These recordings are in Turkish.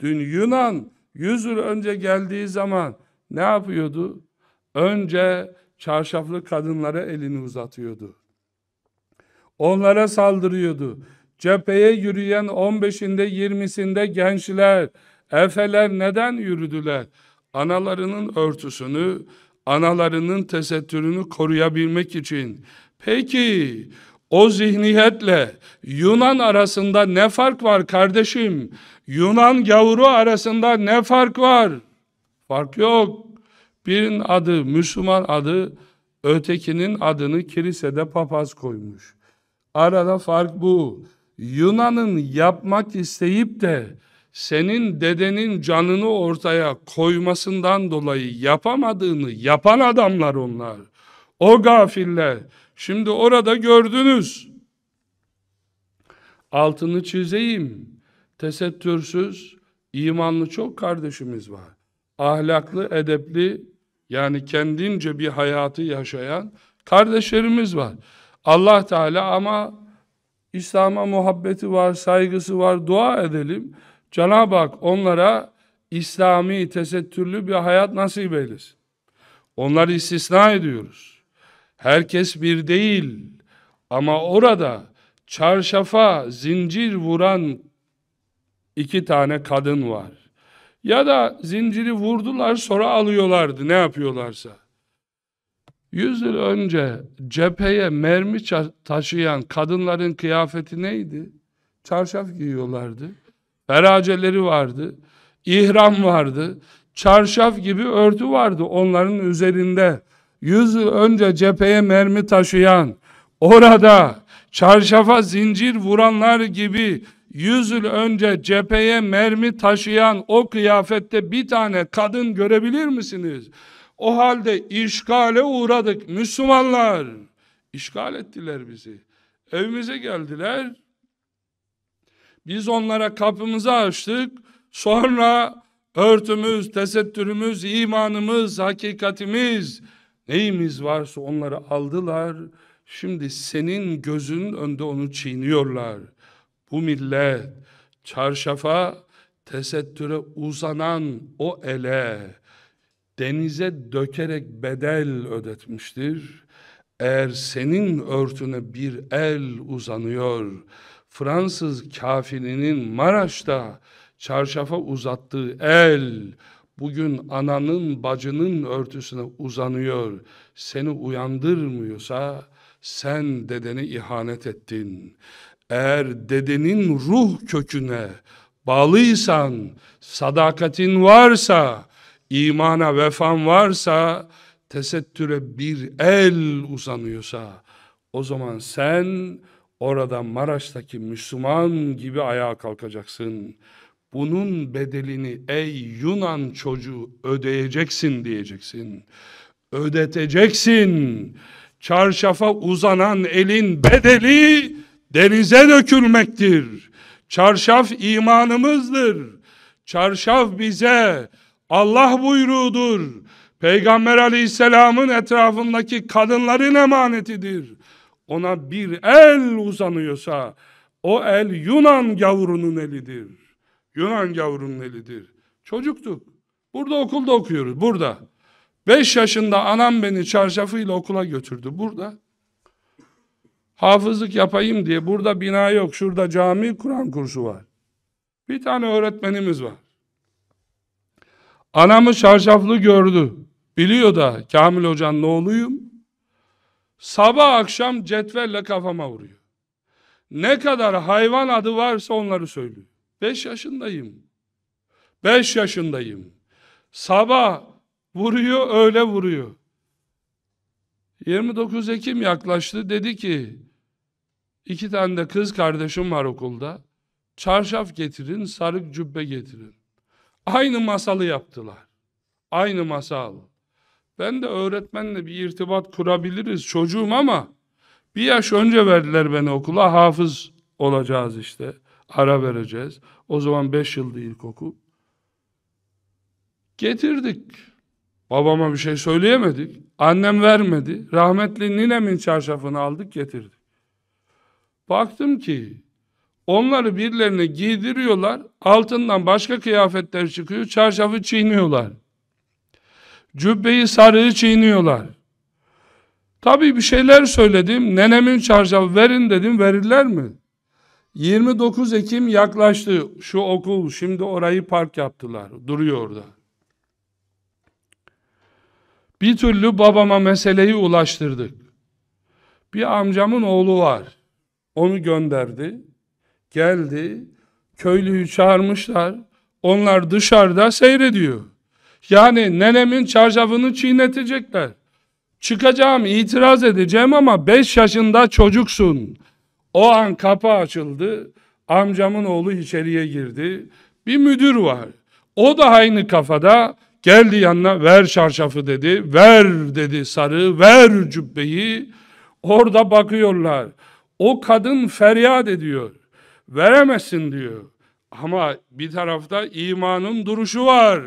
Dün Yunan 100 yıl önce geldiği zaman ne yapıyordu? Önce çarşaflı kadınlara elini uzatıyordu. Onlara saldırıyordu. Cepheye yürüyen 15'inde 20'sinde gençler, efeler neden yürüdüler? Analarının örtüsünü, analarının tesettürünü koruyabilmek için. Peki o zihniyetle Yunan arasında ne fark var kardeşim? Yunan gavuru arasında ne fark var? Fark yok. Birinin adı Müslüman adı, ötekinin adını kilisede papaz koymuş. Arada fark bu. Yunan'ın yapmak isteyip de senin dedenin canını ortaya koymasından dolayı yapamadığını yapan adamlar onlar. O gafiller. Şimdi orada gördünüz. Altını çizeyim. Tesettürsüz, imanlı çok kardeşimiz var. Ahlaklı, edepli, yani kendince bir hayatı yaşayan kardeşlerimiz var. Allah Teala ama İslam'a muhabbeti var, saygısı var, dua edelim. Cenab-ı Hak onlara İslami, tesettürlü bir hayat nasip eylesin. Onları istisna ediyoruz. Herkes bir değil ama orada çarşafa zincir vuran iki tane kadın var. Ya da zinciri vurdular sonra alıyorlardı ne yapıyorlarsa. Yüz yıl önce cepheye mermi taşıyan kadınların kıyafeti neydi? Çarşaf giyiyorlardı. Feraceleri vardı. ihram vardı. Çarşaf gibi örtü vardı onların üzerinde yüz yıl önce cepheye mermi taşıyan, orada çarşafa zincir vuranlar gibi yüz yıl önce cepheye mermi taşıyan o kıyafette bir tane kadın görebilir misiniz? O halde işgale uğradık Müslümanlar. İşgal ettiler bizi. Evimize geldiler. Biz onlara kapımızı açtık. Sonra örtümüz, tesettürümüz, imanımız, hakikatimiz, Neyimiz varsa onları aldılar. Şimdi senin gözün önünde onu çiğniyorlar. Bu millet çarşafa, tesettüre uzanan o ele denize dökerek bedel ödetmiştir. Eğer senin örtüne bir el uzanıyor, Fransız kafirinin Maraş'ta çarşafa uzattığı el bugün ananın bacının örtüsüne uzanıyor, seni uyandırmıyorsa sen dedeni ihanet ettin. Eğer dedenin ruh köküne bağlıysan, sadakatin varsa, imana vefan varsa, tesettüre bir el uzanıyorsa, o zaman sen orada Maraş'taki Müslüman gibi ayağa kalkacaksın. Bunun bedelini ey Yunan çocuğu ödeyeceksin diyeceksin. Ödeteceksin. Çarşafa uzanan elin bedeli denize dökülmektir. Çarşaf imanımızdır. Çarşaf bize Allah buyruğudur. Peygamber aleyhisselamın etrafındaki kadınların emanetidir. Ona bir el uzanıyorsa o el Yunan gavurunun elidir. Yunan gavrunun elidir. Çocuktuk. Burada okulda okuyoruz. Burada. Beş yaşında anam beni çarşafıyla okula götürdü. Burada. Hafızlık yapayım diye burada bina yok. Şurada cami Kur'an kursu var. Bir tane öğretmenimiz var. Anamı çarşaflı gördü. Biliyor da Kamil Hoca'nın oğluyum. Sabah akşam cetvelle kafama vuruyor. Ne kadar hayvan adı varsa onları söylüyor. Beş yaşındayım. Beş yaşındayım. Sabah vuruyor, öğle vuruyor. 29 Ekim yaklaştı. Dedi ki, iki tane de kız kardeşim var okulda. Çarşaf getirin, sarık cübbe getirin. Aynı masalı yaptılar. Aynı masal. Ben de öğretmenle bir irtibat kurabiliriz çocuğum ama bir yaş önce verdiler beni okula hafız olacağız işte ara vereceğiz. O zaman beş yıldı ilkokul. Getirdik. Babama bir şey söyleyemedik. Annem vermedi. Rahmetli ninemin çarşafını aldık getirdik. Baktım ki onları birilerine giydiriyorlar. Altından başka kıyafetler çıkıyor. Çarşafı çiğniyorlar. Cübbeyi sarığı çiğniyorlar. Tabii bir şeyler söyledim. Nenemin çarşafı verin dedim. Verirler mi? 29 Ekim yaklaştı. Şu okul şimdi orayı park yaptılar. Duruyor orada. Bir türlü babama meseleyi ulaştırdık. Bir amcamın oğlu var. Onu gönderdi. Geldi. Köylüyü çağırmışlar. Onlar dışarıda seyrediyor. Yani nenemin çarşafını çiğnetecekler. Çıkacağım, itiraz edeceğim ama 5 yaşında çocuksun. O an kapı açıldı. Amcamın oğlu içeriye girdi. Bir müdür var. O da aynı kafada geldi yanına ver şarşafı dedi. Ver dedi sarı, ver cübbeyi. Orada bakıyorlar. O kadın feryat ediyor. Veremezsin diyor. Ama bir tarafta imanın duruşu var.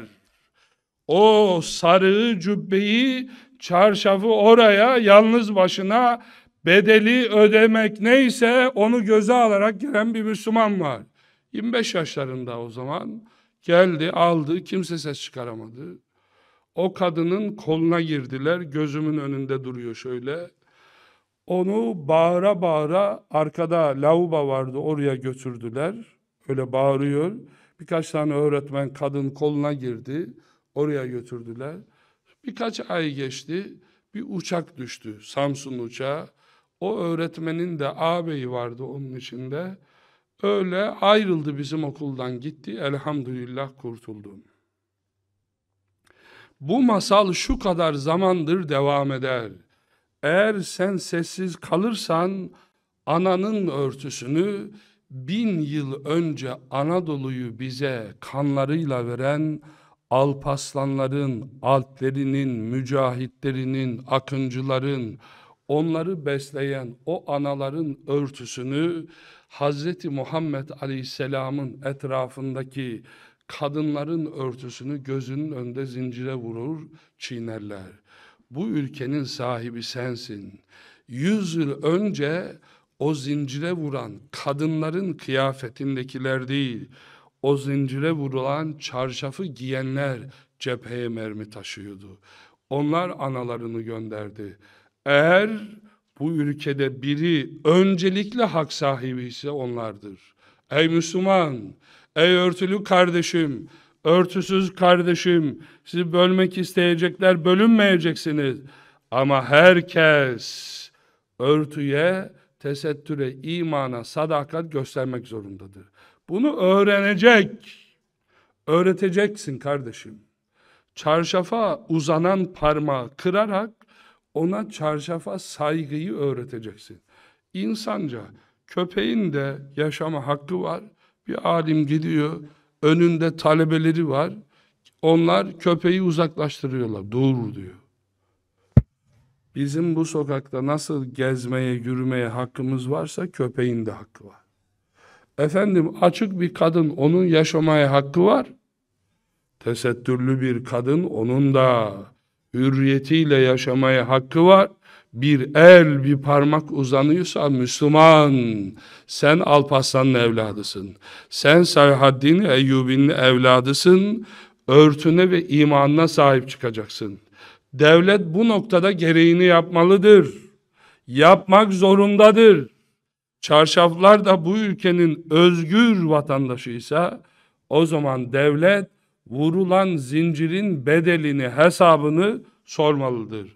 O sarı cübbeyi çarşafı oraya yalnız başına bedeli ödemek neyse onu göze alarak giren bir Müslüman var. 25 yaşlarında o zaman geldi aldı kimse ses çıkaramadı. O kadının koluna girdiler gözümün önünde duruyor şöyle. Onu bağıra bağıra arkada lauba vardı oraya götürdüler. Öyle bağırıyor. Birkaç tane öğretmen kadın koluna girdi. Oraya götürdüler. Birkaç ay geçti. Bir uçak düştü. Samsun uçağı. O öğretmenin de ağabeyi vardı onun içinde. Öyle ayrıldı bizim okuldan gitti. Elhamdülillah kurtuldum. Bu masal şu kadar zamandır devam eder. Eğer sen sessiz kalırsan ananın örtüsünü bin yıl önce Anadolu'yu bize kanlarıyla veren Alpaslanların, altlerinin, mücahitlerinin, akıncıların, onları besleyen o anaların örtüsünü Hz. Muhammed Aleyhisselam'ın etrafındaki kadınların örtüsünü gözünün önünde zincire vurur, çiğnerler. Bu ülkenin sahibi sensin. Yüz yıl önce o zincire vuran kadınların kıyafetindekiler değil, o zincire vurulan çarşafı giyenler cepheye mermi taşıyordu. Onlar analarını gönderdi. Eğer bu ülkede biri öncelikle hak sahibi ise onlardır. Ey Müslüman, ey örtülü kardeşim, örtüsüz kardeşim, sizi bölmek isteyecekler, bölünmeyeceksiniz. Ama herkes örtüye, tesettüre, imana, sadakat göstermek zorundadır. Bunu öğrenecek. Öğreteceksin kardeşim. Çarşafa uzanan parmağı kırarak ona çarşafa saygıyı öğreteceksin. İnsanca köpeğin de yaşama hakkı var. Bir alim gidiyor, önünde talebeleri var. Onlar köpeği uzaklaştırıyorlar. Dur diyor. Bizim bu sokakta nasıl gezmeye, yürümeye hakkımız varsa köpeğin de hakkı var. Efendim açık bir kadın onun yaşamaya hakkı var. Tesettürlü bir kadın onun da hürriyetiyle yaşamaya hakkı var. Bir el bir parmak uzanıyorsa Müslüman sen Alparslan'ın evladısın. Sen Selahaddin Eyyubi'nin evladısın. Örtüne ve imanına sahip çıkacaksın. Devlet bu noktada gereğini yapmalıdır. Yapmak zorundadır. Çarşaflar da bu ülkenin özgür vatandaşıysa o zaman devlet vurulan zincirin bedelini, hesabını sormalıdır.